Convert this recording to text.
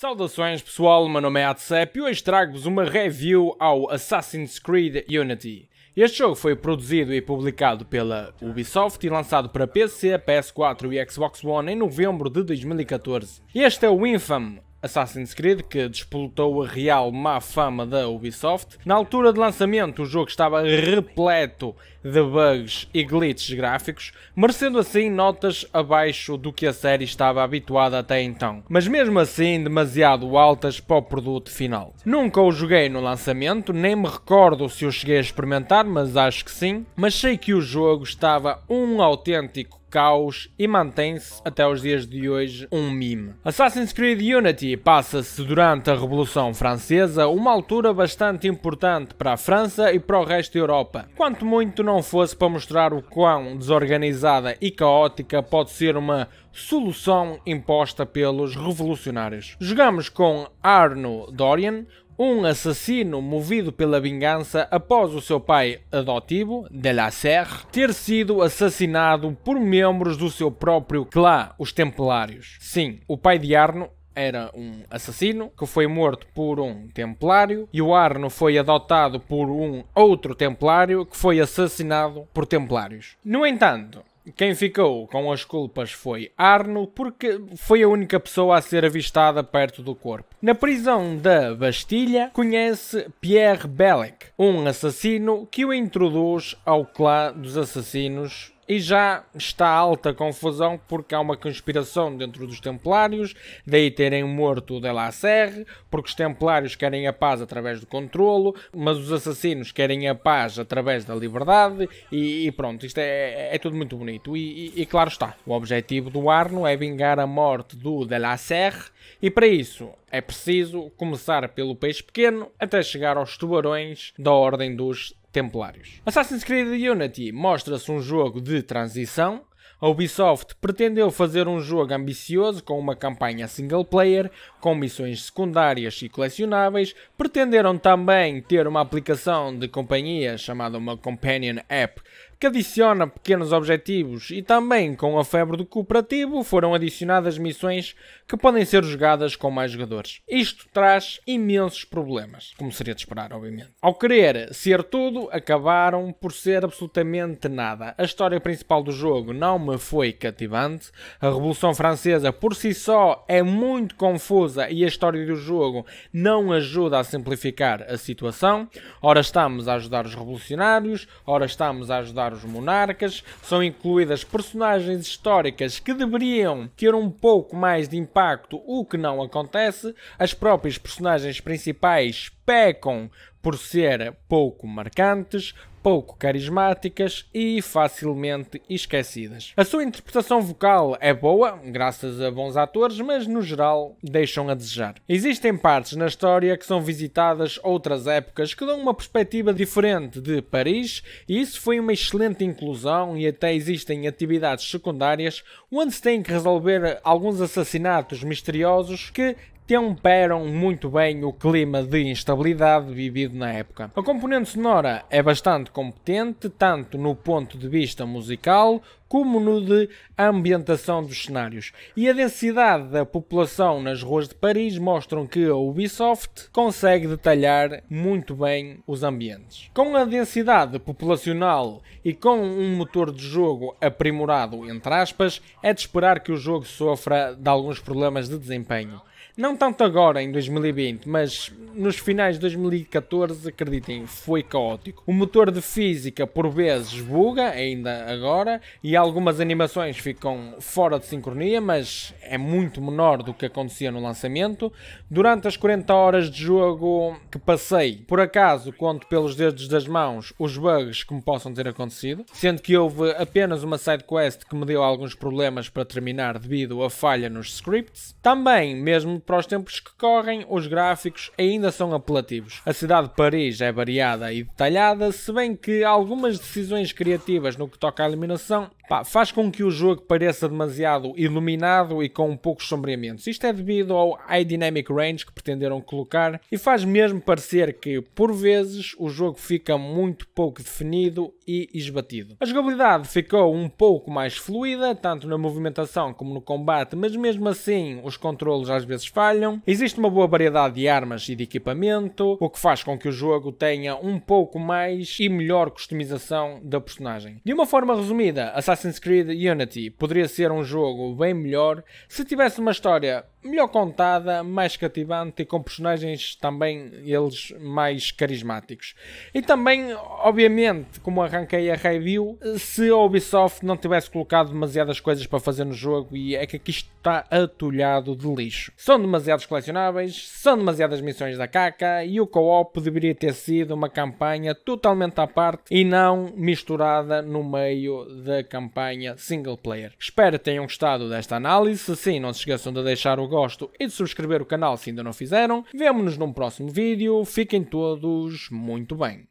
Saudações pessoal, meu nome é Atsep e hoje trago-vos uma review ao Assassin's Creed Unity. Este jogo foi produzido e publicado pela Ubisoft e lançado para PC, PS4 e Xbox One em novembro de 2014. Este é o infame Assassin's Creed, que despoletou a real má fama da Ubisoft. Na altura de lançamento, o jogo estava repleto de bugs e glitches gráficos, merecendo assim notas abaixo do que a série estava habituada até então, mas mesmo assim demasiado altas para o produto final. Nunca o joguei no lançamento, nem me recordo se o cheguei a experimentar, mas acho que sim, mas sei que o jogo estava um autêntico caos e mantém-se até os dias de hoje um meme. Assassin's Creed Unity passa-se durante a Revolução Francesa, uma altura bastante importante para a França e para o resto da Europa. Quanto muito não fosse para mostrar o quão desorganizada e caótica pode ser uma solução imposta pelos revolucionários. Jogamos com Arno Dorian, um assassino movido pela vingança após o seu pai adotivo, De La Serre, ter sido assassinado por membros do seu próprio clã, os Templários. Sim, o pai de Arno era um assassino que foi morto por um templário e o Arno foi adotado por um outro templário que foi assassinado por templários. No entanto, quem ficou com as culpas foi Arno, porque foi a única pessoa a ser avistada perto do corpo. Na prisão da Bastilha, conhece Pierre Bellec, um assassino que o introduz ao clã dos assassinos e já está alta confusão porque há uma conspiração dentro dos Templários, daí terem morto o De La Serre, porque os Templários querem a paz através do controlo, mas os assassinos querem a paz através da liberdade, e, e pronto, isto é, é, é tudo muito bonito. E, e, e, claro está, o objetivo do Arno é vingar a morte do De La Serre, e para isso é preciso começar pelo peixe pequeno até chegar aos tubarões da Ordem dos Templários. Assassin's Creed Unity mostra-se um jogo de transição. A Ubisoft pretendeu fazer um jogo ambicioso com uma campanha single player, com missões secundárias e colecionáveis. Pretenderam também ter uma aplicação de companhia chamada uma Companion App que adiciona pequenos objetivos e também com a febre do cooperativo foram adicionadas missões que podem ser jogadas com mais jogadores. Isto traz imensos problemas, como seria de esperar, obviamente. Ao querer ser tudo, acabaram por ser absolutamente nada. A história principal do jogo não me foi cativante, a Revolução Francesa por si só é muito confusa e a história do jogo não ajuda a simplificar a situação. Ora estamos a ajudar os revolucionários, ora estamos a ajudar os monarcas, são incluídas personagens históricas que deveriam ter um pouco mais de impacto, o que não acontece, as próprias personagens principais pecam por ser pouco marcantes, pouco carismáticas e facilmente esquecidas. A sua interpretação vocal é boa, graças a bons atores, mas no geral deixam a desejar. Existem partes na história que são visitadas outras épocas que dão uma perspectiva diferente de Paris, e isso foi uma excelente inclusão e até existem atividades secundárias onde se tem que resolver alguns assassinatos misteriosos que temperam muito bem o clima de instabilidade vivido na época. A componente sonora é bastante competente, tanto no ponto de vista musical como no de ambientação dos cenários. E a densidade da população nas ruas de Paris mostram que a Ubisoft consegue detalhar muito bem os ambientes. Com a densidade populacional e com um motor de jogo aprimorado, entre aspas, é de esperar que o jogo sofra de alguns problemas de desempenho não tanto agora em 2020, mas nos finais de 2014, acreditem, foi caótico. O motor de física por vezes buga, ainda agora, e algumas animações ficam fora de sincronia, mas é muito menor do que acontecia no lançamento. Durante as 40 horas de jogo que passei, por acaso conto pelos dedos das mãos os bugs que me possam ter acontecido, sendo que houve apenas uma side quest que me deu alguns problemas para terminar devido a falha nos scripts. Também, mesmo para os tempos que correm, os gráficos ainda são apelativos. A cidade de Paris é variada e detalhada, se bem que algumas decisões criativas no que toca à iluminação pá, faz com que o jogo pareça demasiado iluminado e com poucos sombreamentos. Isto é devido ao High Dynamic Range que pretenderam colocar e faz mesmo parecer que, por vezes, o jogo fica muito pouco definido e esbatido. A jogabilidade ficou um pouco mais fluida, tanto na movimentação como no combate, mas mesmo assim os controles às vezes falham. Existe uma boa variedade de armas e de equipamento, o que faz com que o jogo tenha um pouco mais e melhor customização da personagem. De uma forma resumida, Assassin's Creed Unity poderia ser um jogo bem melhor se tivesse uma história melhor contada, mais cativante e com personagens também eles mais carismáticos. E também, obviamente, como arranquei a review, se a Ubisoft não tivesse colocado demasiadas coisas para fazer no jogo e é que aqui está atulhado de lixo. São demasiados colecionáveis, são demasiadas missões da caca e o co-op deveria ter sido uma campanha totalmente à parte e não misturada no meio da campanha single player. Espero que tenham gostado desta análise, se sim, não se esqueçam de deixar o gosto e de subscrever o canal se ainda não fizeram. Vemo-nos num próximo vídeo. Fiquem todos muito bem.